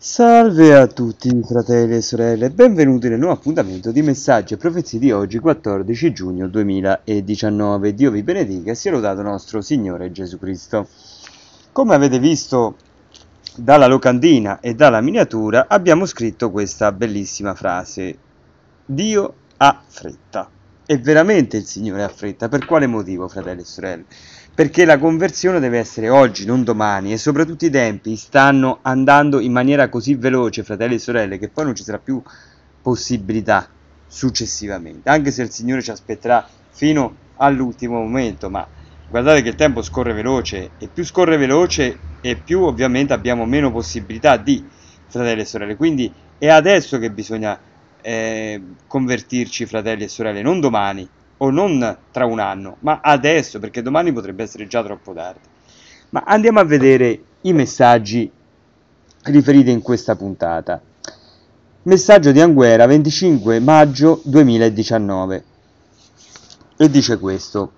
Salve a tutti fratelli e sorelle benvenuti nel nuovo appuntamento di Messaggi e Profezie di oggi 14 giugno 2019. Dio vi benedica e sia lodato nostro Signore Gesù Cristo. Come avete visto dalla locandina e dalla miniatura abbiamo scritto questa bellissima frase Dio ha fretta. E veramente il Signore ha fretta. Per quale motivo fratelli e sorelle? perché la conversione deve essere oggi, non domani e soprattutto i tempi stanno andando in maniera così veloce, fratelli e sorelle, che poi non ci sarà più possibilità successivamente, anche se il Signore ci aspetterà fino all'ultimo momento, ma guardate che il tempo scorre veloce e più scorre veloce e più ovviamente abbiamo meno possibilità di fratelli e sorelle, quindi è adesso che bisogna eh, convertirci fratelli e sorelle, non domani o non tra un anno, ma adesso, perché domani potrebbe essere già troppo tardi. Ma andiamo a vedere i messaggi riferiti in questa puntata. Messaggio di Anguera 25 maggio 2019 e dice questo.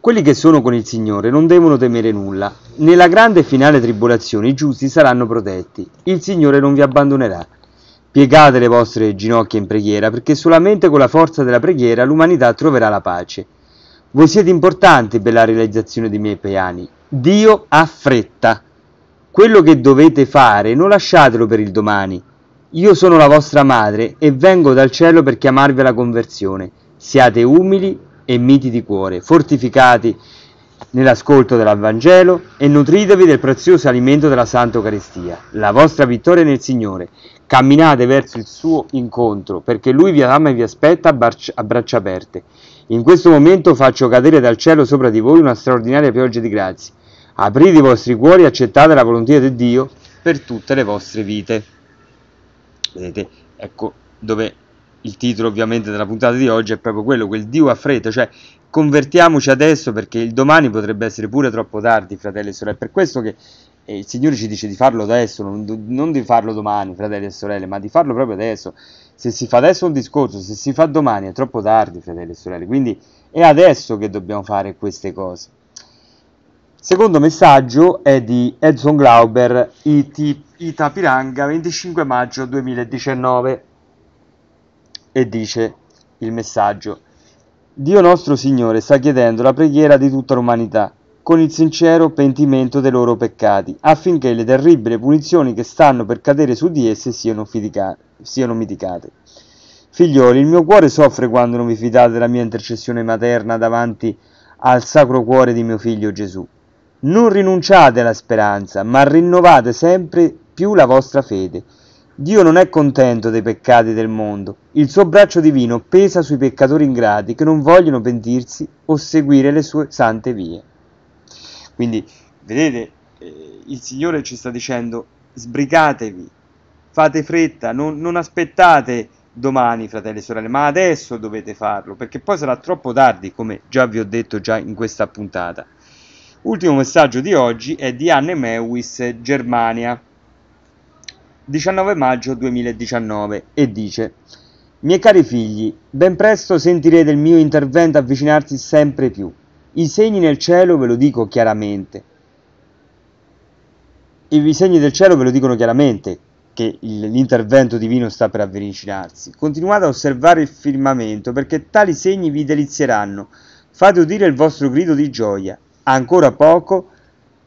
Quelli che sono con il Signore non devono temere nulla. Nella grande e finale tribolazione i giusti saranno protetti. Il Signore non vi abbandonerà. Piegate le vostre ginocchia in preghiera, perché solamente con la forza della preghiera l'umanità troverà la pace. Voi siete importanti per la realizzazione dei miei piani. Dio ha fretta. Quello che dovete fare non lasciatelo per il domani. Io sono la vostra madre e vengo dal cielo per chiamarvi alla conversione. Siate umili e miti di cuore, fortificati nell'ascolto del Vangelo e nutritevi del prezioso alimento della Santa Eucaristia, la vostra vittoria nel Signore. Camminate verso il suo incontro, perché Lui vi ama e vi aspetta a braccia aperte. In questo momento faccio cadere dal cielo sopra di voi una straordinaria pioggia di grazie. Aprite i vostri cuori e accettate la volontà di Dio per tutte le vostre vite. Vedete, ecco dove il titolo ovviamente della puntata di oggi è proprio quello, quel Dio a fretta, cioè convertiamoci adesso perché il domani potrebbe essere pure troppo tardi, fratelli e sorelle. Per questo che eh, il Signore ci dice di farlo adesso, non, non di farlo domani, fratelli e sorelle, ma di farlo proprio adesso. Se si fa adesso un discorso, se si fa domani è troppo tardi, fratelli e sorelle. Quindi è adesso che dobbiamo fare queste cose. secondo messaggio è di Edson Glauber, IT, Itapiranga, 25 maggio 2019, e dice il messaggio. Dio nostro Signore sta chiedendo la preghiera di tutta l'umanità, con il sincero pentimento dei loro peccati, affinché le terribili punizioni che stanno per cadere su di esse siano, siano mitigate. Figlioli, il mio cuore soffre quando non vi fidate della mia intercessione materna davanti al sacro cuore di mio figlio Gesù. Non rinunciate alla speranza, ma rinnovate sempre più la vostra fede Dio non è contento dei peccati del mondo, il suo braccio divino pesa sui peccatori ingrati che non vogliono pentirsi o seguire le sue sante vie. Quindi, vedete, eh, il Signore ci sta dicendo, sbrigatevi, fate fretta, non, non aspettate domani, fratelli e sorelle, ma adesso dovete farlo, perché poi sarà troppo tardi, come già vi ho detto già in questa puntata. Ultimo messaggio di oggi è di Anne Mewis, Germania. 19 maggio 2019 e dice Miei cari figli, ben presto sentirete il mio intervento avvicinarsi sempre più. I segni nel cielo ve lo dico chiaramente. I segni del cielo ve lo dicono chiaramente che l'intervento divino sta per avvicinarsi. Continuate a osservare il firmamento perché tali segni vi delizieranno. Fate udire il vostro grido di gioia. Ancora poco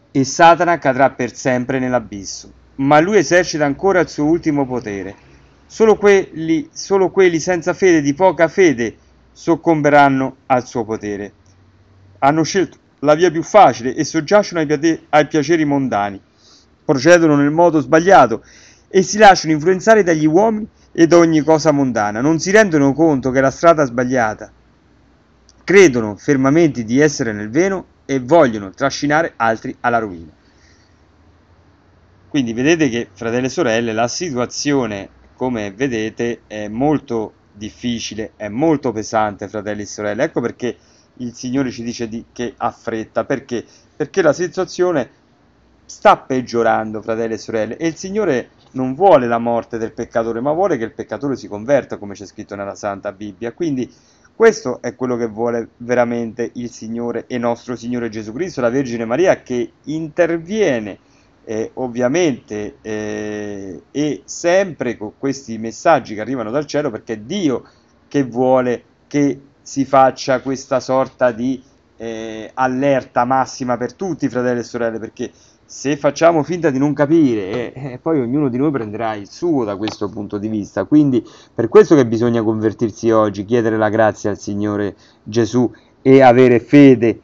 e Satana cadrà per sempre nell'abisso ma lui esercita ancora il suo ultimo potere. Solo quelli, solo quelli senza fede, di poca fede, soccomberanno al suo potere. Hanno scelto la via più facile e soggiacciono ai, piate- ai piaceri mondani, procedono nel modo sbagliato e si lasciano influenzare dagli uomini e da ogni cosa mondana, non si rendono conto che è la strada è sbagliata. Credono fermamente di essere nel veno e vogliono trascinare altri alla rovina. Quindi vedete che, fratelli e sorelle, la situazione, come vedete, è molto difficile, è molto pesante, fratelli e sorelle. Ecco perché il Signore ci dice di, che ha fretta, perché? Perché la situazione sta peggiorando, fratelli e sorelle, e il Signore non vuole la morte del peccatore, ma vuole che il peccatore si converta, come c'è scritto nella Santa Bibbia. Quindi questo è quello che vuole veramente il Signore e nostro Signore Gesù Cristo, la Vergine Maria, che interviene eh, ovviamente eh, e sempre con questi messaggi che arrivano dal cielo perché è Dio che vuole che si faccia questa sorta di eh, allerta massima per tutti fratelli e sorelle perché se facciamo finta di non capire eh, eh, poi ognuno di noi prenderà il suo da questo punto di vista quindi per questo che bisogna convertirsi oggi chiedere la grazia al Signore Gesù e avere fede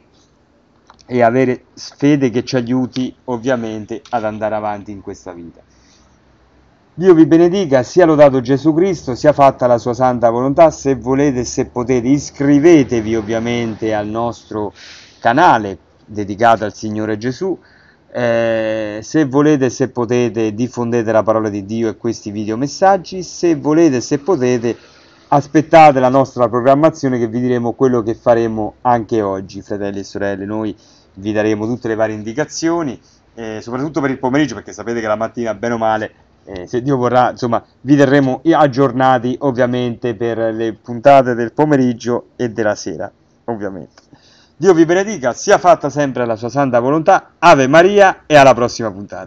e avere fede che ci aiuti ovviamente ad andare avanti in questa vita. Dio vi benedica, sia lodato Gesù Cristo, sia fatta la sua santa volontà, se volete e se potete iscrivetevi ovviamente al nostro canale dedicato al Signore Gesù, eh, se volete e se potete diffondete la parola di Dio e questi video messaggi, se volete e se potete aspettate la nostra programmazione che vi diremo quello che faremo anche oggi, fratelli e sorelle, noi vi daremo tutte le varie indicazioni, eh, soprattutto per il pomeriggio perché sapete che la mattina bene o male eh, se Dio vorrà, insomma, vi terremo aggiornati ovviamente per le puntate del pomeriggio e della sera, ovviamente. Dio vi benedica, sia fatta sempre la sua santa volontà, Ave Maria e alla prossima puntata.